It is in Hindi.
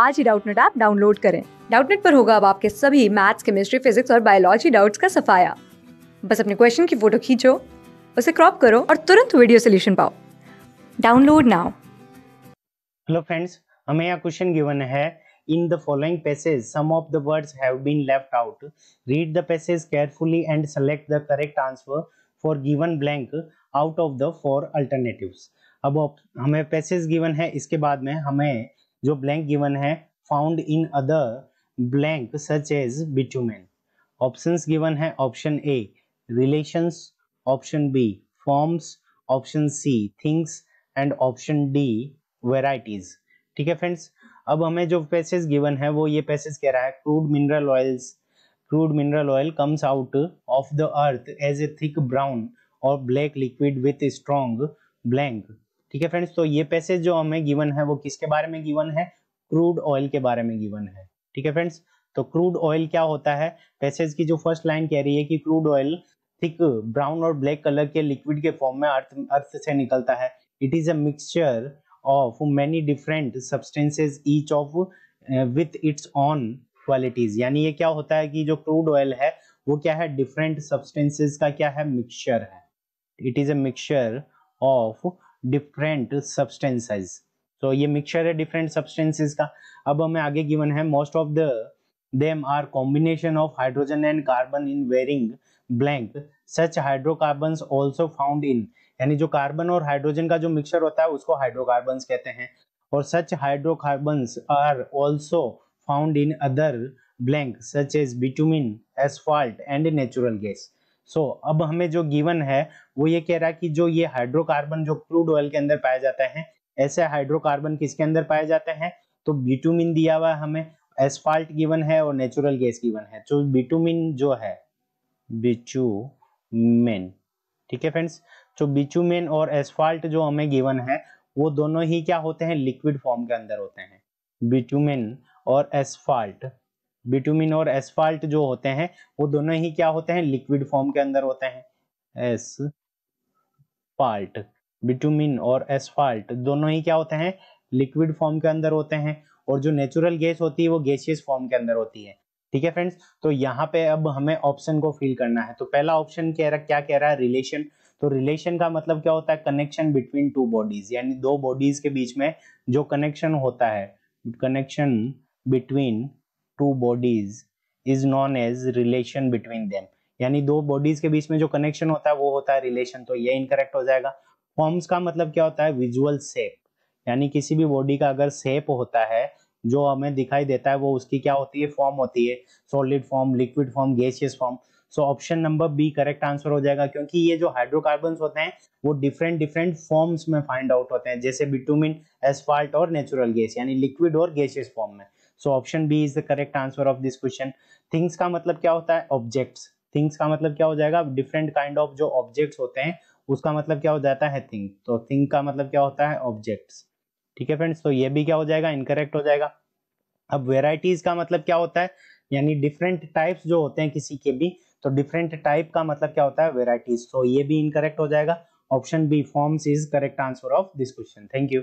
आज ही डाउटनेट ऐप डाउनलोड करें डाउटनेट पर होगा अब आपके सभी मैथ्स केमिस्ट्री फिजिक्स और बायोलॉजी डाउट्स का सफाया बस अपने क्वेश्चन की फोटो खींचो उसे क्रॉप करो और तुरंत वीडियो सोल्यूशन पाओ डाउनलोड नाउ हेलो फ्रेंड्स हमें यह क्वेश्चन गिवन है in the following passage some of the words have been left out read the passage carefully and select the correct answer for given blank out of the four alternatives अब हमें पैसेज गिवन है इसके बाद में हमें जो ब्लैंक गिवन है found in other blank such as bitumen options given है option A relations option B forms option C things and option D varieties ठीक है फ्रेंड्स अब हमें जो पैसेज गिवन है वो ये पैसेज कह रहा है crude mineral oils crude mineral oil comes out of the earth as a thick brown और black liquid with strong blank ठीक है फ्रेंड्स तो ये पैसेज जो हमें गिवन है वो किसके बारे में गिवन है क्रूड ऑयल के बारे में गिवन है ठीक है फ्रेंड्स तो क्रूड ऑयल क्या होता है पैसेज की जो फर्स्ट लाइन कह रही है कि क्रूड ऑयल थिक ब्राउन और ब्लैक कलर के लिक्विड के फॉर्म में अर्थ अर्थ से निकलता है it is a mixture of many different substances each of with its own qualities यानी ये क्या होता है कि जो क्रूड ऑयल है वो क्या है डिफरेंट सब्सटेंसेज का क्या है मिक्सचर है it is a mixture of different substances तो ये मिक्सचर है डिफरेंट सब्सटेंसेस का अब हमें आगे गिवन है most of the them are combination of hydrogen and carbon in varying blank such hydrocarbon also found in यानी जो कार्बन और हाइड्रोजन का जो मिक्सचर होता है उसको हाइड्रोकार्बन कहते हैं और such hydrocarbon are also found in other blank such as bitumen asphalt and natural gas so so, अब हमें जो गिवन है वो ये कह रहा है कि जो ये हाइड्रोकार्बन जो क्रूड ऑयल के अंदर पाए जाते हैं ऐसे हाइड्रोकार्बन किसके अंदर पाए जाते हैं तो बिटुमिन दिया हुआ है हमें एसफाल्ट गिवन है और नेचुरल गैस गिवन है तो बिटुमिन जो है बिचुमेन ठीक है फ्रेंड्स तो बिचुमेन और एसफाल्ट जो हमें गिवन है वो दोनों ही क्या होते हैं लिक्विड फॉर्म के अंदर होते हैं बिटुमेन और एसफाल्ट बिटुमिन और एसफाल्ट जो होते हैं वो दोनों ही क्या होते हैं लिक्विड फॉर्म के अंदर होते हैं एस फाल्ट बिटुमिन और एसफाल्ट दोनों ही क्या होते हैं लिक्विड फॉर्म के अंदर होते हैं और जो नेचुरल गैस होती है वो गैसियस फॉर्म के अंदर होती है ठीक है फ्रेंड्स तो यहाँ पे अब हमें ऑप्शन को फिल करना है तो पहला ऑप्शन कह रहा क्या कह रहा है रिलेशन तो रिलेशन का मतलब क्या होता है कनेक्शन बिटवीन टू बॉडीज यानी दो बॉडीज के बीच में जो कनेक्शन होता है connection between two bodies is known as relation between them यानी दो बॉडीज के बीच में जो कनेक्शन होता है वो होता है रिलेशन तो ये इनकरेक्ट हो जाएगा फॉर्म्स का मतलब क्या होता है विजुअल सेप यानी किसी भी बॉडी का अगर सेप होता है जो हमें दिखाई देता है वो उसकी क्या होती है फॉर्म होती है solid form liquid form gaseous form so option number B correct answer हो जाएगा क्योंकि ये जो हाइड्रोकार्बन होते हैं वो डिफरेंट डिफरेंट फॉर्म्स में फाइंड आउट होते हैं जैसे बिटूमिन एसफाल्ट और नेचुरल गैस यानी लिक्विड और गैसियस फॉर्म में so option B is the correct answer of this question things का मतलब क्या होता है ऑब्जेक्ट्स थिंग्स का मतलब क्या हो जाएगा डिफरेंट काइंड ऑफ जो ऑब्जेक्ट्स होते हैं उसका मतलब क्या हो जाता है थिंग तो थिंग का मतलब क्या होता है ऑब्जेक्ट्स ठीक है फ्रेंड्स तो ये भी क्या हो जाएगा इनकरेक्ट हो जाएगा अब वेराइटीज का मतलब क्या होता है यानी डिफरेंट टाइप्स जो होते हैं किसी के भी तो डिफरेंट टाइप का मतलब क्या होता है वेराइटीज तो ये भी इनकरेक्ट हो जाएगा option B forms is correct answer of this question thank you